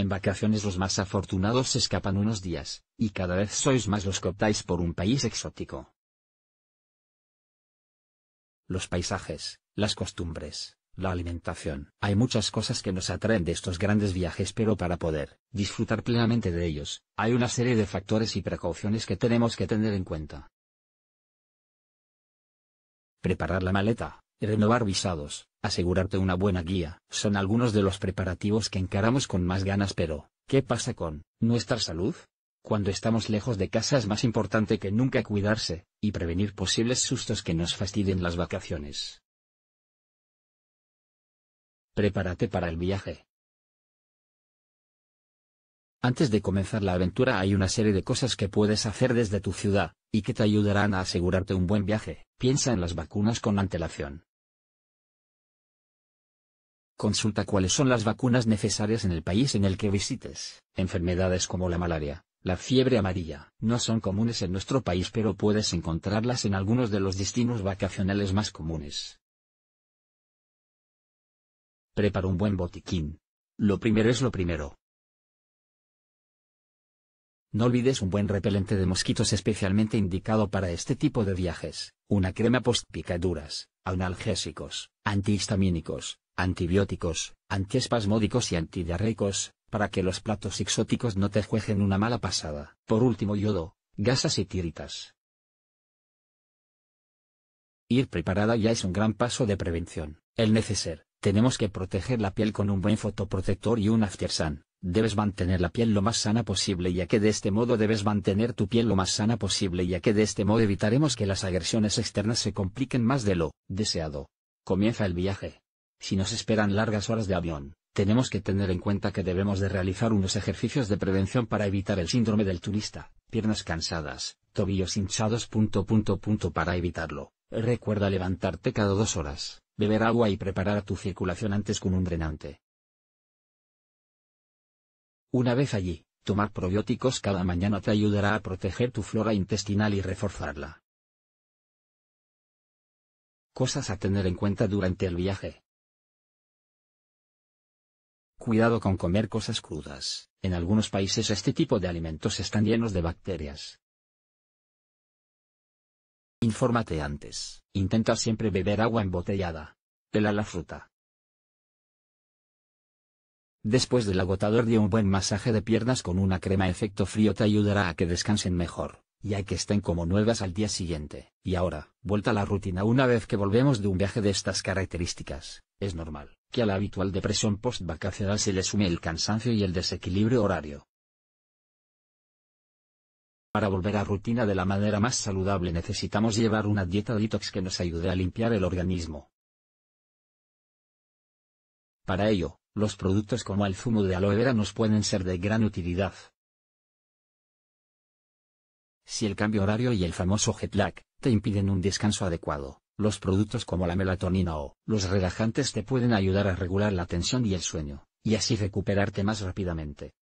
En vacaciones los más afortunados se escapan unos días, y cada vez sois más los que optáis por un país exótico. Los paisajes, las costumbres, la alimentación. Hay muchas cosas que nos atraen de estos grandes viajes pero para poder disfrutar plenamente de ellos, hay una serie de factores y precauciones que tenemos que tener en cuenta. Preparar la maleta renovar visados, asegurarte una buena guía, son algunos de los preparativos que encaramos con más ganas pero, ¿qué pasa con nuestra salud? Cuando estamos lejos de casa es más importante que nunca cuidarse, y prevenir posibles sustos que nos fastidien las vacaciones. Prepárate para el viaje. Antes de comenzar la aventura hay una serie de cosas que puedes hacer desde tu ciudad, y que te ayudarán a asegurarte un buen viaje. Piensa en las vacunas con antelación. Consulta cuáles son las vacunas necesarias en el país en el que visites. Enfermedades como la malaria, la fiebre amarilla, no son comunes en nuestro país pero puedes encontrarlas en algunos de los destinos vacacionales más comunes. Prepara un buen botiquín. Lo primero es lo primero. No olvides un buen repelente de mosquitos especialmente indicado para este tipo de viajes, una crema post picaduras, analgésicos, antihistamínicos, antibióticos, antiespasmódicos y antidiarreicos, para que los platos exóticos no te jueguen una mala pasada. Por último yodo, gasas y tiritas. Ir preparada ya es un gran paso de prevención. El neceser, tenemos que proteger la piel con un buen fotoprotector y un aftersun. Debes mantener la piel lo más sana posible ya que de este modo debes mantener tu piel lo más sana posible ya que de este modo evitaremos que las agresiones externas se compliquen más de lo deseado. Comienza el viaje. Si nos esperan largas horas de avión, tenemos que tener en cuenta que debemos de realizar unos ejercicios de prevención para evitar el síndrome del turista, piernas cansadas, tobillos hinchados. Punto, punto, punto para evitarlo, recuerda levantarte cada dos horas, beber agua y preparar tu circulación antes con un drenante. Una vez allí, tomar probióticos cada mañana te ayudará a proteger tu flora intestinal y reforzarla. Cosas a tener en cuenta durante el viaje. Cuidado con comer cosas crudas, en algunos países este tipo de alimentos están llenos de bacterias. Infórmate antes, intenta siempre beber agua embotellada. Pela la fruta. Después del agotador de un buen masaje de piernas con una crema efecto frío te ayudará a que descansen mejor, ya que estén como nuevas al día siguiente. Y ahora, vuelta a la rutina una vez que volvemos de un viaje de estas características, es normal que a la habitual depresión postvacacional se le sume el cansancio y el desequilibrio horario. Para volver a rutina de la manera más saludable necesitamos llevar una dieta detox que nos ayude a limpiar el organismo. Para ello, los productos como el zumo de aloe vera nos pueden ser de gran utilidad. Si el cambio horario y el famoso jet lag te impiden un descanso adecuado, los productos como la melatonina o los relajantes te pueden ayudar a regular la tensión y el sueño, y así recuperarte más rápidamente.